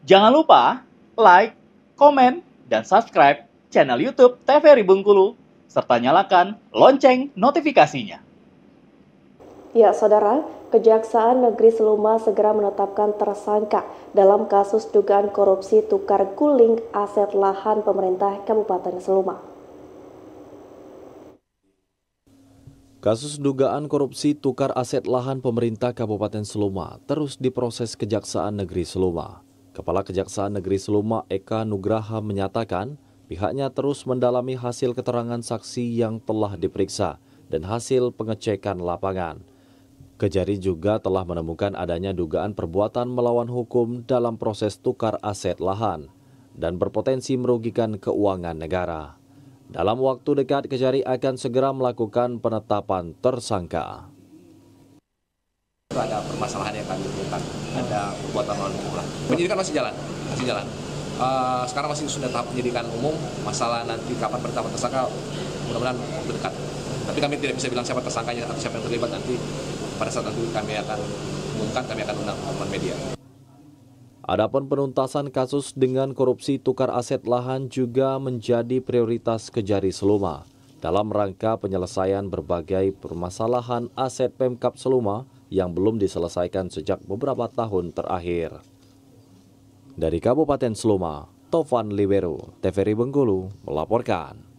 Jangan lupa like, komen, dan subscribe channel YouTube TVRI Bengkulu, serta nyalakan lonceng notifikasinya. Ya, Saudara, Kejaksaan Negeri Seluma segera menetapkan tersangka dalam kasus dugaan korupsi tukar guling aset lahan pemerintah Kabupaten Seluma. Kasus dugaan korupsi tukar aset lahan pemerintah Kabupaten Seluma terus diproses Kejaksaan Negeri Seluma. Kepala Kejaksaan Negeri Seluma Eka Nugraha menyatakan pihaknya terus mendalami hasil keterangan saksi yang telah diperiksa dan hasil pengecekan lapangan. Kejari juga telah menemukan adanya dugaan perbuatan melawan hukum dalam proses tukar aset lahan dan berpotensi merugikan keuangan negara. Dalam waktu dekat, Kejari akan segera melakukan penetapan tersangka ada permasalahan yang kami temukan hmm. ada perbuatan melawan hukum lah penyidikan masih jalan masih jalan uh, sekarang masih sudah tahap penyidikan umum masalah nanti kapan bertambah tersangka mudah-mudahan dekat tapi kami tidak bisa bilang siapa tersangkanya atau siapa yang terlibat nanti pada saat nanti kami akan umumkan kami akan undang teman media Adapun penuntasan kasus dengan korupsi tukar aset lahan juga menjadi prioritas Kejari Seluma dalam rangka penyelesaian berbagai permasalahan aset Pemkap Seluma yang belum diselesaikan sejak beberapa tahun terakhir. Dari Kabupaten Seluma, Tovan Libero, TVRI Bengkulu melaporkan.